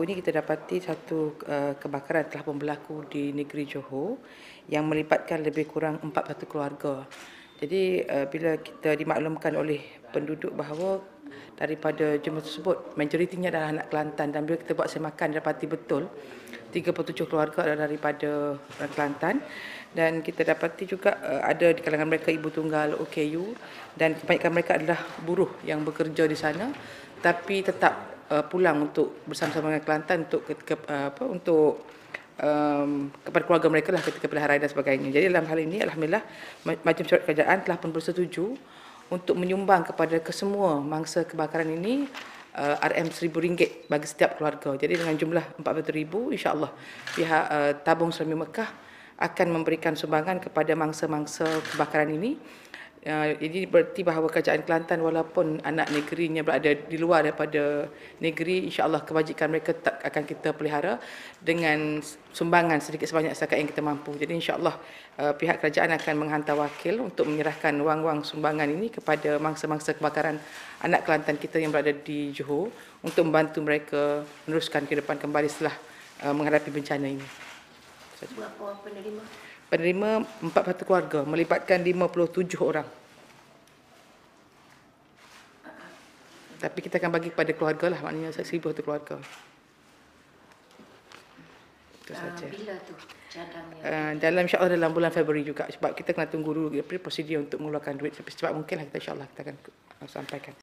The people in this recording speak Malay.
sejauh ini kita dapati satu eh, kebakaran telah pun berlaku di negeri Johor yang melibatkan lebih kurang empat batu keluarga. Jadi eh, bila kita dimaklumkan oleh penduduk bahawa daripada jumlah tersebut majoritinya adalah anak Kelantan dan bila kita buat semakan dapati betul 37 keluarga adalah daripada eh, Kelantan dan kita dapati juga ada di kalangan mereka ibu tunggal OKU dan kebanyakan mereka adalah buruh yang bekerja di sana tapi tetap uh, pulang untuk bersama-sama dengan Kelantan untuk ke, ke, uh, apa untuk um, kepada keluarga mereka lah ketika peliharaan dan sebagainya. Jadi dalam hal ini alhamdulillah macam syarat kerajaan telah pun bersetuju untuk menyumbang kepada kesemua mangsa kebakaran ini uh, RM1000 bagi setiap keluarga. Jadi dengan jumlah RM400,000 insya-Allah pihak uh, tabung Suami Mekah akan memberikan sumbangan kepada mangsa-mangsa kebakaran ini Ya, jadi berarti bahawa kerajaan Kelantan walaupun anak negerinya berada di luar daripada negeri insya-Allah kebajikan mereka tak akan kita pelihara dengan sumbangan sedikit sebanyak setakat yang kita mampu. Jadi insya-Allah uh, pihak kerajaan akan menghantar wakil untuk menyerahkan wang-wang sumbangan ini kepada mangsa-mangsa kebakaran anak Kelantan kita yang berada di Johor untuk membantu mereka meneruskan kehidupan kembali setelah uh, menghadapi bencana ini. Berapa orang penerima? Penerima empat satu keluarga melibatkan 57 orang. Tapi kita akan bagi kepada keluarga lah maknanya seribu buah keluarga. Itu ah, saja. Bila tu cadangnya? Ah, dalam insya-Allah dalam bulan Februari juga sebab kita kena tunggu dulu ya, prosedur untuk mengeluarkan duit tapi secepat mungkinlah kita insya-Allah kita akan sampaikan.